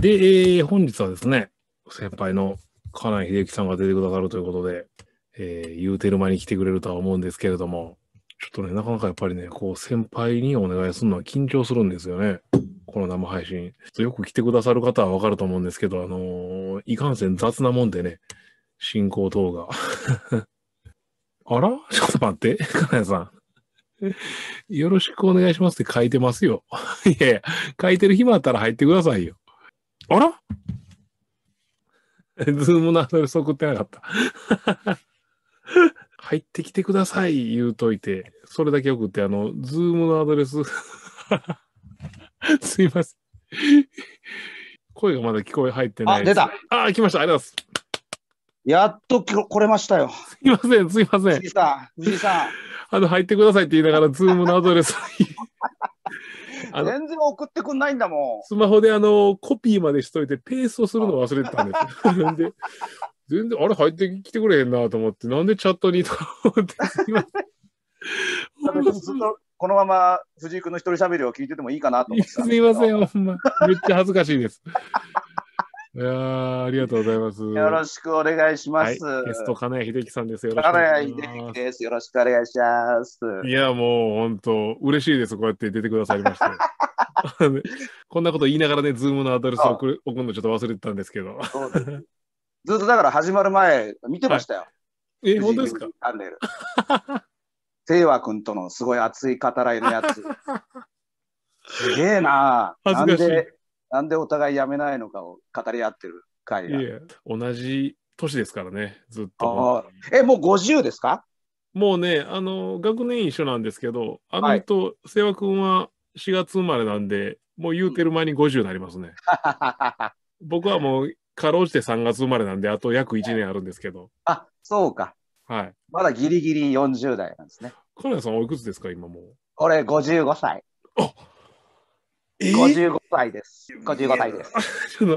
で、えー、本日はですね、先輩の金井秀樹さんが出てくださるということで、えー、言うてる間に来てくれるとは思うんですけれども、ちょっとね、なかなかやっぱりね、こう、先輩にお願いするのは緊張するんですよね。この生配信。よく来てくださる方はわかると思うんですけど、あのー、いかんせん雑なもんでね、進行等が。あらちょっと待って、金谷さん。よろしくお願いしますって書いてますよ。いやいや、書いてる暇あったら入ってくださいよ。あらズームのアドレス送ってなかった 入ってきてください言うといて、それだけ送って、あの、ズームのアドレス すいません。声がまだ聞こえ入ってない。あ、出た。あ、来ました。ありがとうございます。やっとき来れましたよ。すいません、すいません。藤井さん、藤井さん。あの、入ってくださいって言いながら、ズームのアドレス全然送ってくんないんだもん。スマホであの、コピーまでしといて、ペーストするの忘れてたんですで、全然、あれ入ってきてくれへんなと思って、なんでチャットにと思って、すいません。ずっとこのまま藤井君の一人喋りを聞いててもいいかなと思ってすみ ません、ほんま。めっちゃ恥ずかしいです。いやありがとうございます。よろしくお願いします。はい、ゲスト金谷秀樹さんですよ。金井秀樹です。よろしくお願いします。いやもう本当嬉しいです。こうやって出てくださいまして。こんなこと言いながらね、ズームのアドレスを送る送るのちょっと忘れてたんですけど。ずっとだから始まる前、見てましたよ。はい、え、本当ですかチャンネル。清和君とのすごい熱い語らいのやつ。すげえな。恥ずかしい。なんでお互い辞めないのかを語り合ってる会が。いえ同じ年ですからね、ずっと。え、もう50ですかもうね、あの、学年一緒なんですけど、あの人、はい、君は4月生まれなんで、もう言うてる前に50になりますね。僕はもう、かろうじて3月生まれなんで、あと約1年あるんですけど。あ、そうか。はい。まだギリギリ40代なんですね。金谷さんおいくつですか、今もう。俺、55歳。あ五十55歳です。55歳です。あれ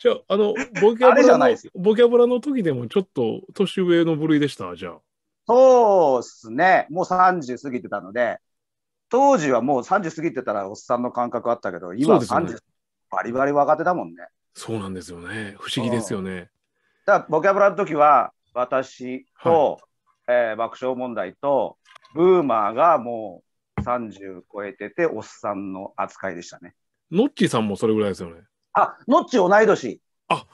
じゃあ、あの、ボキャブラの、ボキャブラの時でもちょっと年上の部類でした、じゃあ。そうっすね。もう30過ぎてたので、当時はもう30過ぎてたらおっさんの感覚あったけど、今は30、ね、バリバリ若手だもんね。そうなんですよね。不思議ですよね。だから、ボキャブラの時は、私と、はい、えー、爆笑問題と、ブーマーがもう。30超えてて、おっさんの扱いでしたね。ノッチさんもそれぐらいですよね。あ、ノッチ同い年。あ、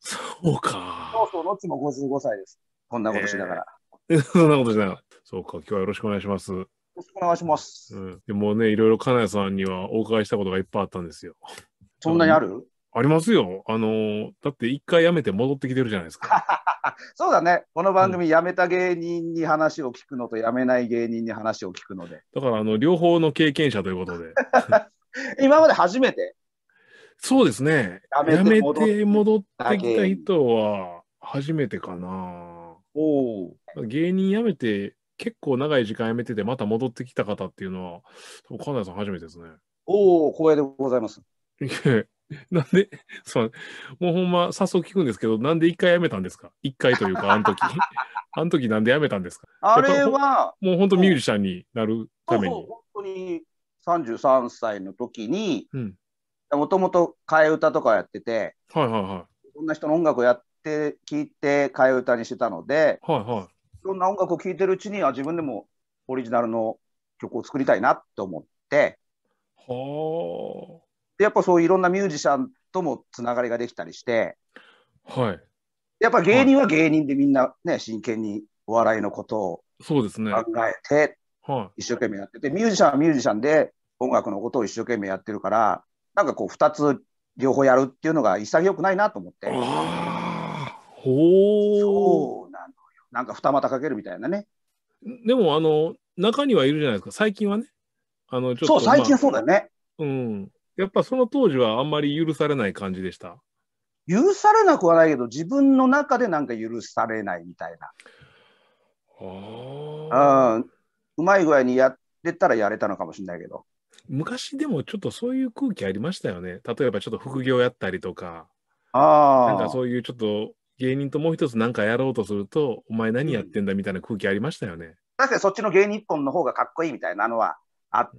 そうか。そうそう、ノッチも55歳です。こんなことしながら。えー、そんなことしながら。そうか、今日はよろしくお願いします。よろしくお願いします。うん、でもね、いろいろ金谷さんにはお伺いしたことがいっぱいあったんですよ。そんなにあるありますよ。あの、だって一回辞めて戻ってきてるじゃないですか。そうだね。この番組、辞めた芸人に話を聞くのと、辞めない芸人に話を聞くので。だから、あの、両方の経験者ということで。今まで初めてそうですね。辞めて戻ってきた人は、初めてかな。お芸人辞めて、結構長い時間辞めてて、また戻ってきた方っていうのは、多分、さん初めてですね。おお、光栄でございます。なんで、そう、もうほんま、早速聞くんですけど、なんで一回やめたんですか一回というか、あの時。あの時なんでやめたんですかあれは、もう本当ミュージシャンになるために。そうそう本当に33歳の時に、もともと替え歌とかやってて、はいはいはい。いろんな人の音楽をやって、聴いて替え歌にしてたので、はいはい。いろんな音楽を聴いてるうちに、は、自分でもオリジナルの曲を作りたいなと思って、はあ。やっぱそういろんなミュージシャンともつながりができたりして、はい、やっぱ芸人は芸人でみんなね、真剣にお笑いのことを考えて、一生懸命やってて、ミュージシャンはミュージシャンで音楽のことを一生懸命やってるから、なんかこう2つ両方やるっていうのが潔くないなと思って。ほうなんか二股かけるみたいなね。でもあの中にはいるじゃないですか最近はね。あのちょっとそう最近そうだよね。うん。やっぱその当時はあんまり許されない感じでした許されなくはないけど、自分の中でなんか許されないみたいな。うん、うまい具合にやってたらやれたのかもしれないけど。昔でもちょっとそういう空気ありましたよね。例えばちょっと副業やったりとか、あなんかそういうちょっと芸人ともう一つ何かやろうとすると、お前何やってんだみたいな空気ありましたよね。確かにそっちの芸人一本の方がかっこいいみたいなのはあっ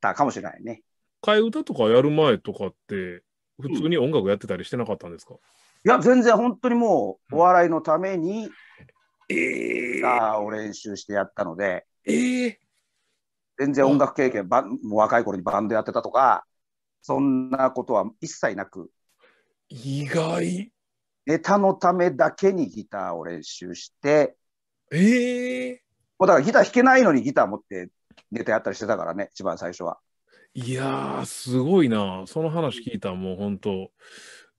たかもしれないね。替え歌とかやる前とかって、普通に音楽やってたりしてなかったんですか、うん、いや、全然本当にもう、お笑いのために、えー、を練習してやったので、えー、全然音楽経験、ばもう若い頃にバンドやってたとか、そんなことは一切なく。意外。ネタのためだけにギターを練習して、ええー、もうだからギター弾けないのにギター持ってネタやったりしてたからね、一番最初は。いやー、すごいな。その話聞いたらもう本当、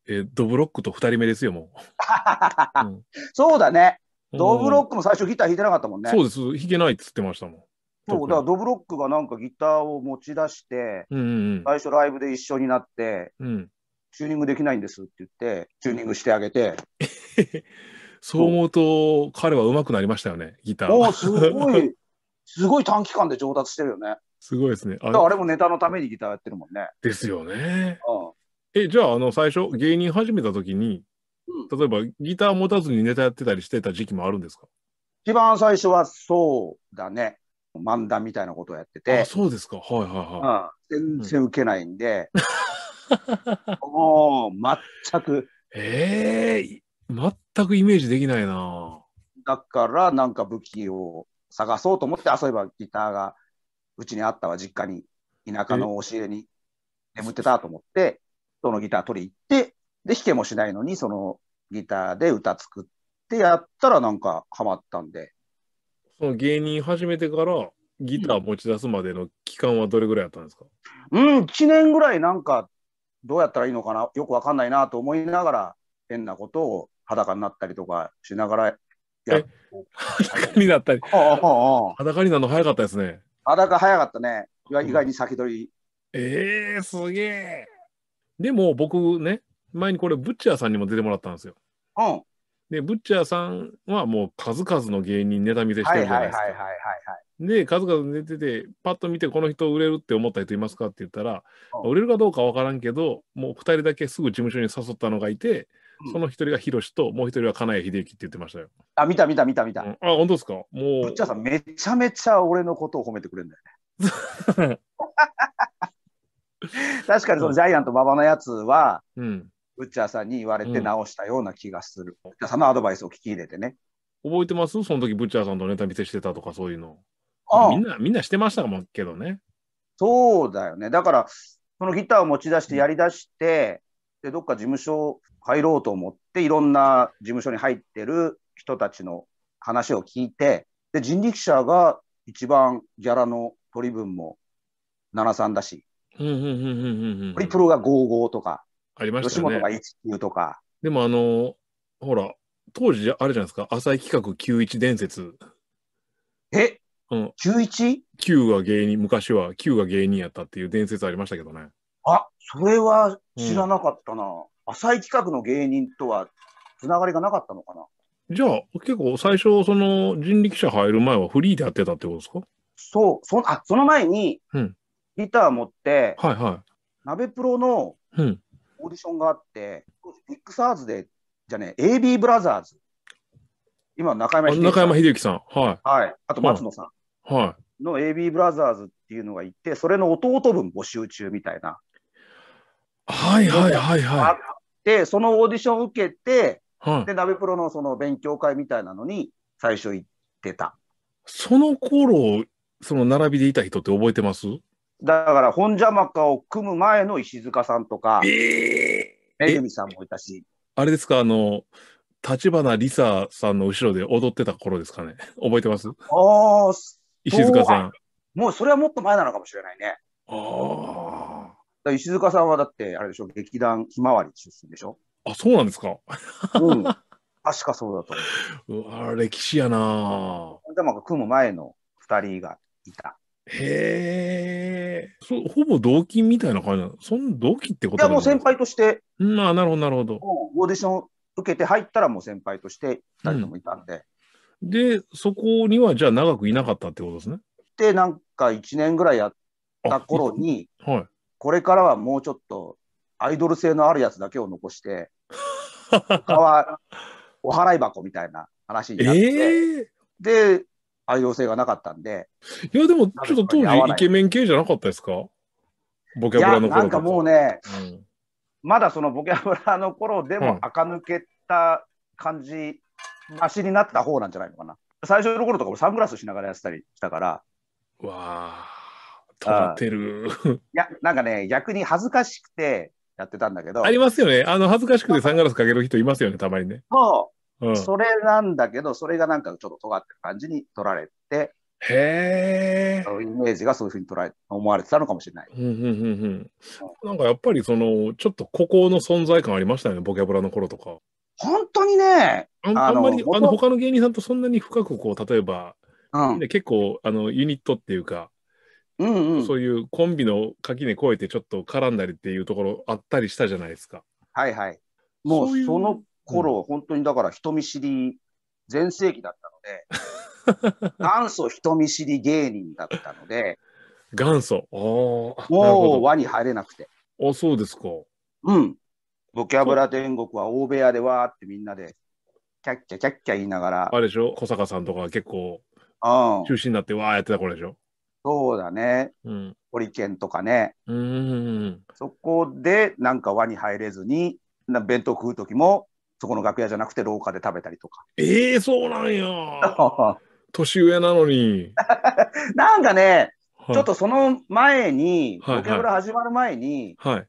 えー、ドブロックと二人目ですよ、もう。うん、そうだね。ドブロックも最初ギター弾いてなかったもんね。そうです、弾けないっつってましたもん。そうだからドブロックがなんかギターを持ち出して、うんうん最初ライブで一緒になって、うん、チューニングできないんですって言ってチューニングしてあげて そう思うと彼は上手くなりましたよねギターすごいすごい短期間で上達してるよねすごいですね。ああれもネタのためにギターやってるもんね。ですよね。うん、え、じゃあ、あの、最初、芸人始めた時に、例えばギター持たずにネタやってたりしてた時期もあるんですか一番最初はそうだね。漫談みたいなことをやってて。あ、そうですか。はいはいはい。うん、全然受けないんで。もう、全く。ええー、全くイメージできないな。だから、なんか武器を探そうと思って、あ、そういえばギターがうちにあったわ、実家に、田舎の教えに眠ってたと思って、そのギター取り行って、で、弾けもしないのに、そのギターで歌作ってやったらなんかハマったんで。その芸人始めてからギター持ち出すまでの期間はどれぐらいやったんですかうん、1年ぐらいなんかどうやったらいいのかな、よくわかんないなと思いながら、変なことを裸になったりとかしながらやっ裸になったり。ああああ裸になるの早かったですね。裸早かったね。意外に先取り。ええー、すげえ。でも僕ね、前にこれ、ブッチャーさんにも出てもらったんですよ。うん。で、ブッチャーさんはもう数々の芸人ネタ見せしてるじゃないですか。で、数々出てて、パッと見て、この人売れるって思った人いますかって言ったら、うん、売れるかどうか分からんけど、もう2人だけすぐ事務所に誘ったのがいて、その一人がヒロシと、もう一人は金谷秀行って言ってましたよ。あ、見た見た見た見た。あ、本当ですかもう。ぶっちゃさん、めちゃめちゃ俺のことを褒めてくれるんだよね。確かにそのジャイアント馬場のやつは、うん、ブッチャーさんに言われて直したような気がする。ブッチのアドバイスを聞き入れてね。覚えてますその時ブッチャーさんとネタ見せしてたとかそういうの。ああみんな、みんなしてましたもんけどね。そうだよね。だから、そのギターを持ち出してやり出して、でどっか事務所入ろうと思っていろんな事務所に入ってる人たちの話を聞いてで人力車が一番ギャラの取り分も73だしプリプロが55とかありました、ね、吉本が19とかでもあのほら当時あれじゃないですか浅井企画91伝説えうん、91?9 が芸人、昔は9が芸人やったっていう伝説ありましたけどね。それは知らなかったな。浅い企画の芸人とはつながりがなかったのかな。じゃあ、結構最初、その人力車入る前はフリーでやってたってことですかそう、そあその前に、ギター持って、はいはい。鍋プロのオーディションがあって、ビッグサーズで、じゃね、AB ブラザーズ。今中山秀中山秀樹さん。はい。はい。あと松野さん。はい。の AB ブラザーズっていうのがいて、それの弟分募集中みたいな。はいはいはいはい。で、そのオーディションを受けて、はい、で、鍋プロのその勉強会みたいなのに最初行ってた。その頃、その並びでいた人って覚えてますだから、本邪魔かを組む前の石塚さんとか、えー、めぐみさんもいたし。あれですか、あの、立花梨ささんの後ろで踊ってた頃ですかね。覚えてますああ、石塚さん。もうそれはもっと前なのかもしれないね。ああ。だ石塚さんはだって、あれでしょ、劇団ひまわり出身でしょ。あ、そうなんですか。うん。確かそうだと思う。うわ、歴史やなぁ。頭が組む前の2人がいた。へえ。ほぼ同期みたいな感じなのその同期ってこといや、もう先輩として。うん、あ、なるほど、なるほど。オーディション受けて入ったらもう先輩として2人ともいたんで。うん、で、そこにはじゃあ長くいなかったってことですね。で、なんか1年ぐらいやった頃に、はい。これからはもうちょっとアイドル性のあるやつだけを残して、他はお払い箱みたいな話になって、えー、で、アイドル性がなかったんで。いや、でもちょっと当時イケメン系じゃなかったですかボキャブラの頃なんかもうね、うん、まだそのボキャブラの頃でも垢抜けた感じ、うん、になった方なんじゃないのかな。最初の頃とかもサングラスしながらやってたりしたから。わ尖ってる。いや、なんかね、逆に恥ずかしくてやってたんだけど。ありますよね。あの、恥ずかしくてサングラスかける人いますよね、たまにね。そう。うん、それなんだけど、それがなんかちょっと尖ってる感じに取られて、へえ。イメージがそういうふうに捉え、思われてたのかもしれない。うんなんかやっぱりその、ちょっと孤高の存在感ありましたよね、ボキャブラの頃とか。本当にね。あんまり、あの、他の芸人さんとそんなに深くこう、例えば、うん、結構、あの、ユニットっていうか、うんうん、そういうコンビの垣根越えてちょっと絡んだりっていうところあったりしたじゃないですか。はいはい。もうその頃、うん、本当にだから人見知り全盛期だったので、元祖人見知り芸人だったので、元祖。もう輪に入れなくて。あ、そうですか。うん。ボキャブラ天国は大部屋でわーってみんなで、キャッキャキャッキャ言いながら。あれでしょ小坂さんとか結構、中心になってわーやってた頃でしょそうだね、うん、ホリケンとかね、うん、そこでなんか輪に入れずにな弁当食う時もそこの楽屋じゃなくて廊下で食べたりとかええー、そうなんや 年上なのに なんかねちょっとその前に、はケブラ始まる前に、はい、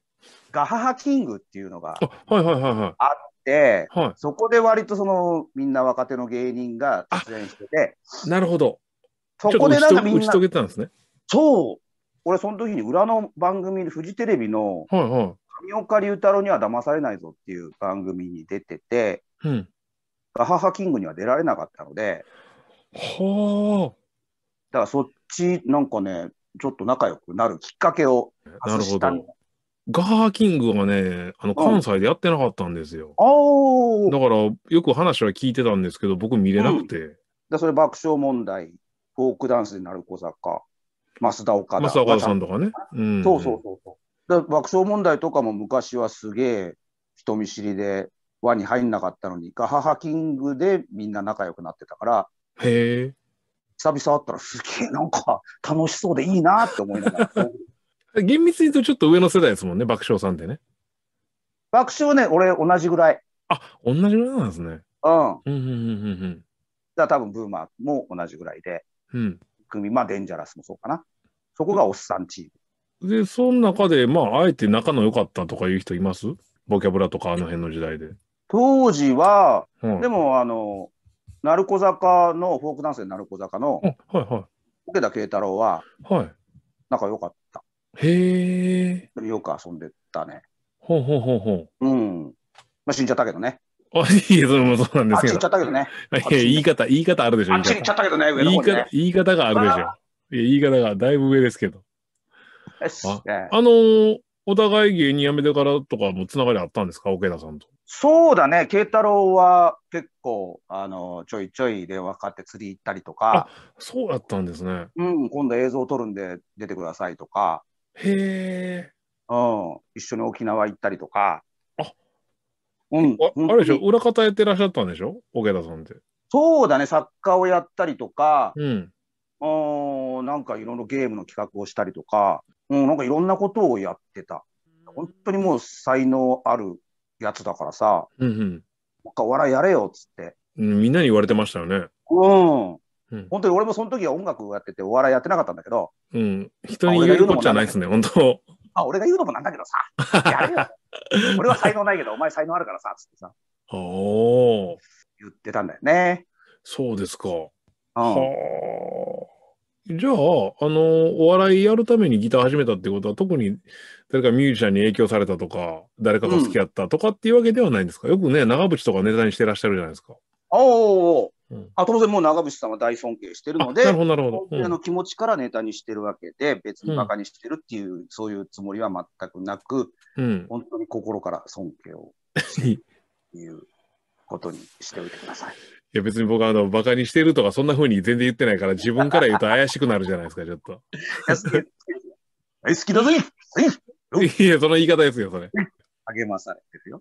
ガハハキングっていうのがあって、はい、そこで割とそのみんな若手の芸人が出演しててなるほどそこでなんかみんな。ね、そう。俺、その時に裏の番組フジテレビの、はいはい、岡龍太郎には騙されないぞっていう番組に出てて、うん、ガハハキングには出られなかったので、はあ。だからそっち、なんかね、ちょっと仲良くなるきっかけをなるほど。ガハハキングはね、あの関西でやってなかったんですよ。うん、だから、よく話は聞いてたんですけど、僕見れなくて。うん、だそれ爆笑問題フォークダンスなる小坂、増田岡田。増田岡田さんとかね。うん、そうそうそうそう。だ爆笑問題とかも昔はすげえ人見知りで輪に入んなかったのに、ガハハキングでみんな仲良くなってたから、へえ。久々会ったらすげえなんか楽しそうでいいなって思いながら。厳密に言うとちょっと上の世代ですもんね、爆笑さんってね。爆笑ね、俺同じぐらい。あ、同じぐらいなんですね。うん。うんうんうんうんうん。だ多分ブーマーも同じぐらいで。組、うん、まあ、デンジャラスもそうかな。そこがおっさんチーム。で、その中で、まあ、あえて仲の良かったとかいう人いますボキャブラとかあの辺の時代で。当時は、うん、でも、あの、鳴子坂の、フォークダンスで鳴子坂の、はいはい。桶田慶太郎は、はい。仲良かった。へえ。よく遊んでたね。ほうほうほうほう。うん。まあ、死んじゃったけどね。あ、いえ、それもそうなんですけど。あっちゃったけどね。いや、言い方、言い方あるでしょ。あっちゃったけどね、上の方ね、言い方、言い方があるでしょ。いや、言い方がだいぶ上ですけど。あね、あのー、お互い芸人辞めてからとかもつながりあったんですか、桶田さんと。そうだね、慶太郎は結構、あのちょいちょい電話かかって釣り行ったりとか、そうだったんですね。うん、今度映像を撮るんで出てくださいとか、へえ。うん、一緒に沖縄行ったりとか、うん、ああれでしょ、裏方やってらっしゃったんでしょ、桶田さんって。そうだね、作家をやったりとか、うん、なんかいろいろゲームの企画をしたりとか、うん、なんかいろんなことをやってた。本当にもう才能あるやつだからさ、うんうん、かお笑いやれよっつって、うん。みんなに言われてましたよね。うん。うん、本当に俺もその時は音楽をやっててお笑いやってなかったんだけど、うん、人に言うことじゃないですね、本当。あ、俺が言うのもなんだけどさ、やれよ。俺は才能ないけど、お前才能あるからさ、つってさ。お言ってたんだよね。そうですか。うん、はあ。じゃあ、あの、お笑いやるためにギター始めたってことは、特に誰かミュージシャンに影響されたとか、誰かと付き合ったとかっていうわけではないんですか、うん、よくね、長渕とかネタにしてらっしゃるじゃないですか。おおあ当然もう長渕さんは大尊敬してるので、あの気持ちからネタにしてるわけで、別に馬鹿にしてるっていう、そういうつもりは全くなく、うん、本当に心から尊敬をいうことにしておいてください。いや別に僕はあのバカにしてるとかそんなふうに全然言ってないから自分から言うと怪しくなるじゃないですかちょっと。大好きだぜいやその言い方ですよそれ。励まされてるよ。